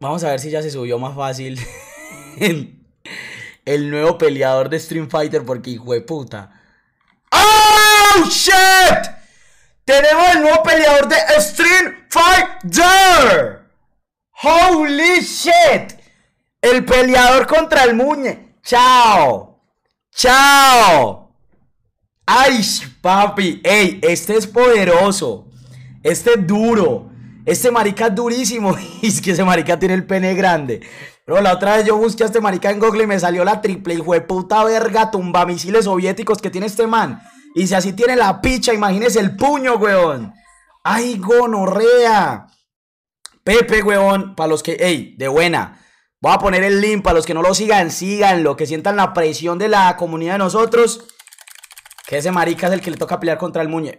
Vamos a ver si ya se subió más fácil el, nuevo peleador de Stream Fighter porque hijo de puta. ¡Oh, shit! Tenemos el nuevo peleador de Stream Fighter. ¡Holy shit! El peleador contra el muñe. ¡Chao! ¡Chao! ¡Ay, papi! ¡Ey! Este es poderoso. Este es duro. Este marica es durísimo. Y es que ese marica tiene el pene grande. Pero la otra vez yo busqué a este marica en Google y me salió la triple y fue puta verga misiles soviéticos que tiene este man. Y si así tiene la picha, imagínese el puño, weón. Ay, gonorrea. Pepe, weón, para los que, ey, de buena. Voy a poner el link para los que no lo sigan, síganlo, que sientan la presión de la comunidad de nosotros. Que ese marica es el que le toca pelear contra el muñe.